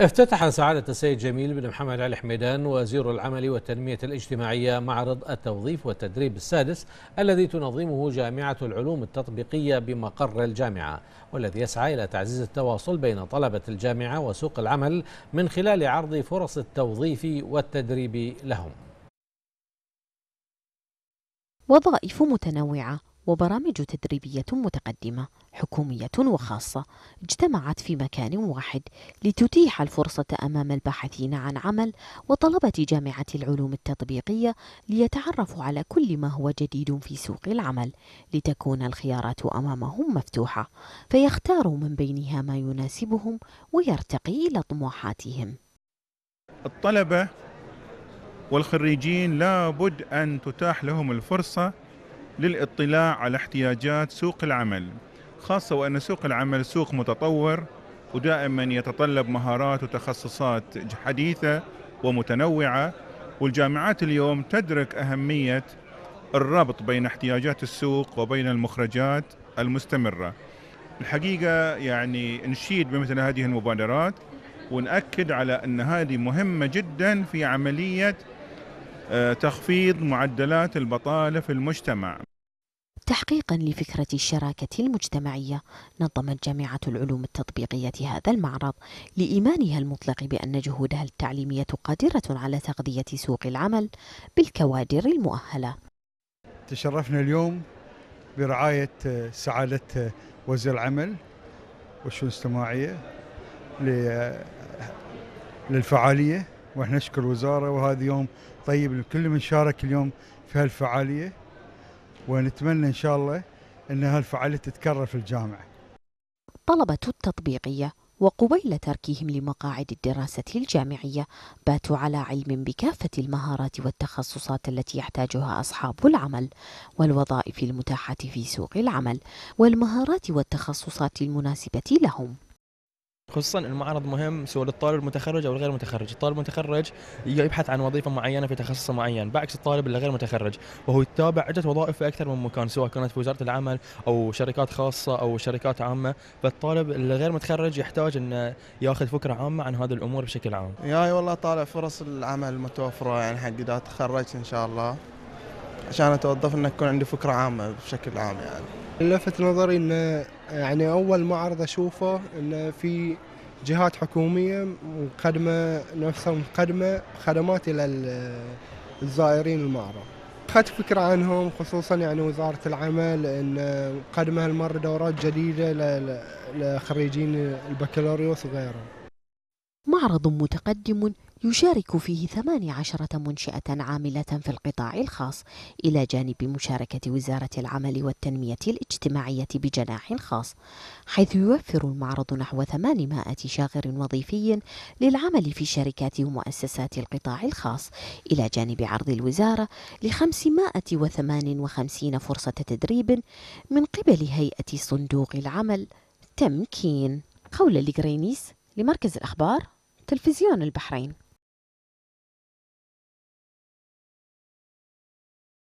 افتتح سعادة السيد جميل بن محمد علي حميدان وزير العمل والتنمية الاجتماعية معرض التوظيف والتدريب السادس الذي تنظمه جامعة العلوم التطبيقية بمقر الجامعة والذي يسعى إلى تعزيز التواصل بين طلبة الجامعة وسوق العمل من خلال عرض فرص التوظيف والتدريب لهم وظائف متنوعة وبرامج تدريبية متقدمة حكومية وخاصة اجتمعت في مكان واحد لتتيح الفرصة أمام الباحثين عن عمل وطلبة جامعة العلوم التطبيقية ليتعرفوا على كل ما هو جديد في سوق العمل لتكون الخيارات أمامهم مفتوحة فيختاروا من بينها ما يناسبهم ويرتقي إلى طموحاتهم الطلبة والخريجين لابد أن تتاح لهم الفرصة للاطلاع على احتياجات سوق العمل خاصة وأن سوق العمل سوق متطور ودائما يتطلب مهارات وتخصصات حديثة ومتنوعة والجامعات اليوم تدرك أهمية الربط بين احتياجات السوق وبين المخرجات المستمرة الحقيقة يعني نشيد بمثل هذه المبادرات ونأكد على أن هذه مهمة جدا في عملية آه، تخفيض معدلات البطالة في المجتمع تحقيقا لفكرة الشراكة المجتمعية نظمت جامعة العلوم التطبيقية هذا المعرض لإيمانها المطلق بأن جهودها التعليمية قادرة على تغذية سوق العمل بالكوادر المؤهلة تشرفنا اليوم برعاية آه، سعادة آه، وزير العمل والشؤون الاجتماعية للفعالية واحنا نشكر الوزاره وهذا يوم طيب لكل من شارك اليوم في هالفعاليه ونتمنى ان شاء الله ان هالفعاليه تتكرر في الجامعه. طلبه التطبيقيه وقبيل تركهم لمقاعد الدراسة الجامعية باتوا على علم بكافة المهارات والتخصصات التي يحتاجها أصحاب العمل والوظائف المتاحة في سوق العمل والمهارات والتخصصات المناسبة لهم خصوصا المعرض مهم سواء للطالب المتخرج او الغير متخرج، الطالب المتخرج يبحث عن وظيفه معينه في تخصص معين، بعكس الطالب اللي غير متخرج، وهو يتابع عده وظائف في اكثر من مكان سواء كانت في وزاره العمل او شركات خاصه او شركات عامه، فالطالب اللي غير متخرج يحتاج انه ياخذ فكره عامه عن هذه الامور بشكل عام. يا والله طالع فرص العمل متوفره يعني حق اذا تخرجت ان شاء الله عشان اتوظف انه يكون عندي فكره عامه بشكل عام يعني. لفت نظري انه يعني اول معرض اشوفه انه في جهات حكوميه مقدمه نفسها مقدمه خدمات الى الزائرين المعرض. اخذت فكره عنهم خصوصا يعني وزاره العمل ان مقدمه هالمره دورات جديده لخريجين البكالوريوس وغيره. معرض متقدم يشارك فيه 18 منشأة عاملة في القطاع الخاص إلى جانب مشاركة وزارة العمل والتنمية الاجتماعية بجناح خاص حيث يوفر المعرض نحو 800 شاغر وظيفي للعمل في شركات ومؤسسات القطاع الخاص إلى جانب عرض الوزارة ل 558 فرصة تدريب من قبل هيئة صندوق العمل تمكين خولة لجرينيس لمركز الأخبار تلفزيون البحرين